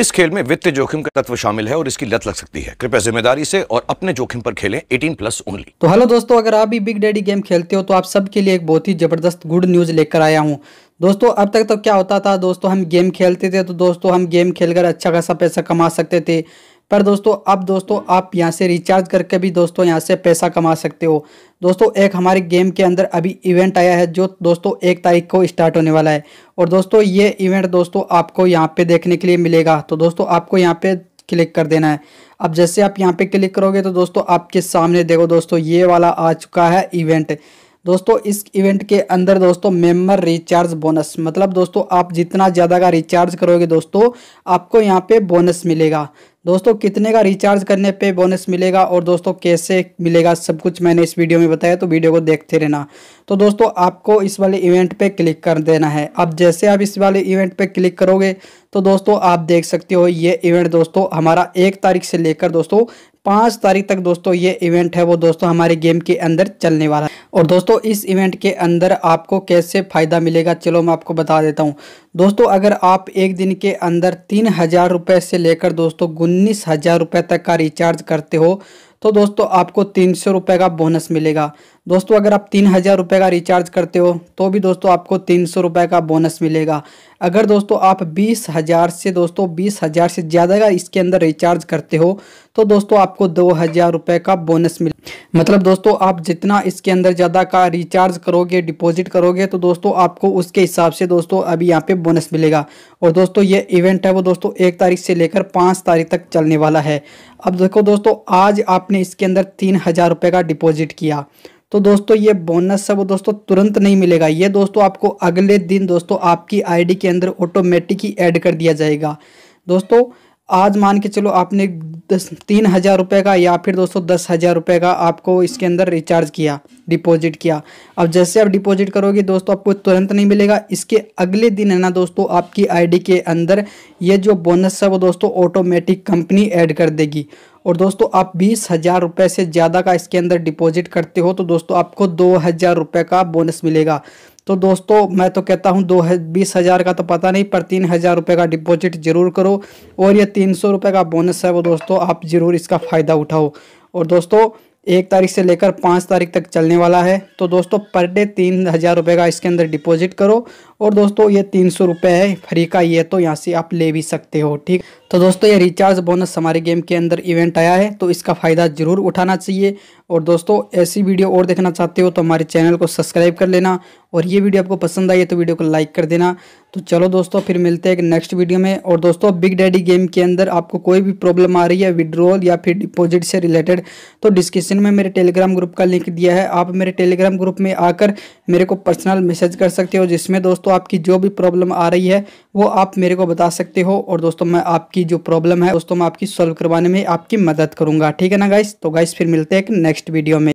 इस खेल में वित्तीय जोखिम का तत्व शामिल है और इसकी लत लग सकती है कृपया जिम्मेदारी से और अपने जोखिम पर खेलें 18 प्लस ओनली तो हेलो दोस्तों अगर आप भी बिग डैडी गेम खेलते हो तो आप सबके लिए एक बहुत ही जबरदस्त गुड न्यूज लेकर आया हूँ दोस्तों अब तक तो क्या होता था दोस्तों हम गेम खेलते थे तो दोस्तों हम गेम खेल अच्छा खासा पैसा कमा सकते थे पर दोस्तों अब दोस्तों आप यहाँ से रिचार्ज करके भी दोस्तों यहाँ से पैसा कमा सकते हो दोस्तों एक हमारे गेम के अंदर अभी इवेंट आया है जो दोस्तों एक तारीख को स्टार्ट होने वाला है और दोस्तों ये इवेंट दोस्तों आपको यहाँ पे देखने के लिए मिलेगा तो दोस्तों आपको यहाँ पे क्लिक कर देना है अब जैसे आप यहाँ पे क्लिक करोगे तो दोस्तों आपके सामने देखो दोस्तों ये वाला आ चुका है इवेंट दोस्तों इस इवेंट के अंदर दोस्तों मेंबर रिचार्ज बोनस मतलब दोस्तों आप जितना ज़्यादा का रिचार्ज करोगे दोस्तों आपको यहाँ पे बोनस मिलेगा दोस्तों कितने का रिचार्ज करने पे बोनस मिलेगा और दोस्तों कैसे मिलेगा सब कुछ मैंने इस वीडियो में बताया तो वीडियो को देखते रहना तो दोस्तों आपको इस वाले इवेंट पे क्लिक कर देना है अब जैसे आप इस वाले इवेंट पे क्लिक करोगे तो दोस्तों आप देख सकते हो ये इवेंट दोस्तों हमारा एक तारीख से लेकर दोस्तों पाँच तारीख तक दोस्तों ये इवेंट है वो दोस्तों हमारे गेम के अंदर चलने वाला है और दोस्तों इस इवेंट के अंदर आपको कैसे फ़ायदा मिलेगा चलो मैं आपको बता देता हूँ दोस्तों अगर आप एक दिन के अंदर तीन हज़ार रुपये से लेकर दोस्तों उन्नीस हज़ार रुपये तक का रिचार्ज करते हो तो दोस्तों आपको तीन सौ रुपए का बोनस मिलेगा दोस्तों अगर आप तीन हज़ार रुपए का रिचार्ज करते हो तो भी दोस्तों आपको तीन सौ रुपए का बोनस मिलेगा अगर दोस्तों आप बीस हज़ार से दोस्तों बीस हज़ार से ज़्यादा का इसके अंदर रिचार्ज करते हो तो दोस्तों आपको दो हज़ार रुपये का बोनस मिल मतलब दोस्तों आप जितना इसके अंदर ज़्यादा का रिचार्ज करोगे डिपॉजिट करोगे तो दोस्तों आपको उसके हिसाब से दोस्तों अभी यहाँ पे बोनस मिलेगा और दोस्तों ये इवेंट है वो दोस्तों एक तारीख से लेकर पाँच तारीख तक चलने वाला है अब देखो दोस्तों आज आपने इसके अंदर तीन हज़ार रुपये का डिपॉजिट किया तो दोस्तों ये बोनस है वो दोस्तों तुरंत नहीं मिलेगा ये दोस्तों आपको अगले दिन दोस्तों आपकी आईडी के अंदर ऑटोमेटिक ही ऐड कर दिया जाएगा दोस्तों आज मान के चलो आपने दस तीन हज़ार रुपये का या फिर दोस्तों दस हज़ार रुपये का आपको इसके अंदर रिचार्ज किया डिपॉजिट किया अब जैसे आप डिपॉजिट करोगे दोस्तों आपको तुरंत नहीं मिलेगा इसके अगले दिन है ना दोस्तों आपकी आईडी के अंदर ये जो बोनस है वो दोस्तों ऑटोमेटिक कंपनी ऐड कर देगी और दोस्तों आप बीस हज़ार रुपये से ज़्यादा का इसके अंदर डिपॉजिट करते हो तो दोस्तों आपको दो हज़ार रुपये का बोनस मिलेगा तो दोस्तों मैं तो कहता हूँ दो बीस हज़ार का तो पता नहीं पर तीन हज़ार रुपये का डिपॉजिट ज़रूर करो और ये तीन सौ रुपये का बोनस है वो दोस्तों आप ज़रूर इसका फ़ायदा उठाओ और दोस्तों एक तारीख से लेकर पाँच तारीख तक चलने वाला है तो दोस्तों पर डे तीन हज़ार रुपये का इसके अंदर डिपॉजिट करो और दोस्तों ये तीन सौ रुपये है फ्री का ये तो यहाँ से आप ले भी सकते हो ठीक तो दोस्तों ये रिचार्ज बोनस हमारे गेम के अंदर इवेंट आया है तो इसका फ़ायदा ज़रूर उठाना चाहिए और दोस्तों ऐसी वीडियो और देखना चाहते हो तो हमारे चैनल को सब्सक्राइब कर लेना और ये वीडियो आपको पसंद आई है तो वीडियो को लाइक कर देना तो चलो दोस्तों फिर मिलते हैं एक नेक्स्ट वीडियो में और दोस्तों बिग डैडी गेम के अंदर आपको कोई भी प्रॉब्लम आ रही है विड्रॉल या फिर डिपॉजिट से रिलेटेड तो डिस्क्रिप्शन में मेरे टेलीग्राम ग्रुप का लिंक दिया है आप मेरे टेलीग्राम ग्रुप में आकर मेरे को पर्सनल मैसेज कर सकते हो जिसमें दोस्तों आपकी जो भी प्रॉब्लम आ रही है वो आप मेरे को बता सकते हो और दोस्तों मैं आपकी आपकी जो प्रॉब्लम है उसको मैं आपकी सॉल्व करवाने में आपकी मदद करूंगा ठीक है ना गाइस तो गाइस फिर मिलते हैं एक नेक्स्ट वीडियो में